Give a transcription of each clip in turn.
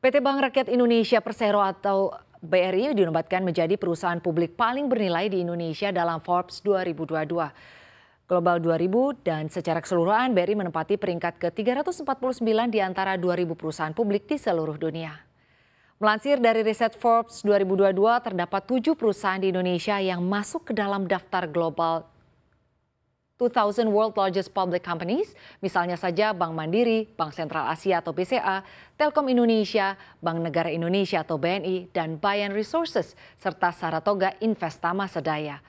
PT Bank Rakyat Indonesia Persero atau BRI dinobatkan menjadi perusahaan publik paling bernilai di Indonesia dalam Forbes 2022. Global 2000 dan secara keseluruhan BRI menempati peringkat ke-349 di antara 2000 perusahaan publik di seluruh dunia. Melansir dari riset Forbes 2022, terdapat tujuh perusahaan di Indonesia yang masuk ke dalam daftar global 2,000 world largest public companies, misalnya saja Bank Mandiri, Bank Sentral Asia atau BCA, Telkom Indonesia, Bank Negara Indonesia atau BNI, dan Bayan Resources, serta Saratoga Investama Sedaya.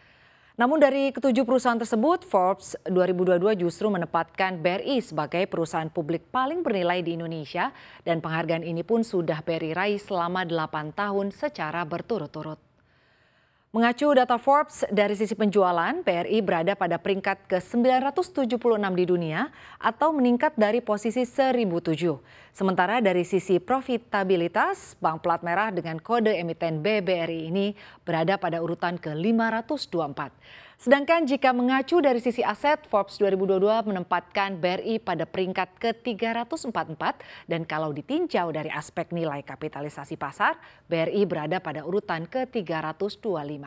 Namun dari ketujuh perusahaan tersebut, Forbes 2022 justru menempatkan BRI sebagai perusahaan publik paling bernilai di Indonesia dan penghargaan ini pun sudah BRI raih selama 8 tahun secara berturut-turut. Mengacu data Forbes dari sisi penjualan, BRI berada pada peringkat ke-976 di dunia atau meningkat dari posisi 1007. Sementara dari sisi profitabilitas, Bank Plat Merah dengan kode emiten BBRI ini berada pada urutan ke-524. Sedangkan jika mengacu dari sisi aset, Forbes 2022 menempatkan BRI pada peringkat ke-344 dan kalau ditinjau dari aspek nilai kapitalisasi pasar, BRI berada pada urutan ke-325.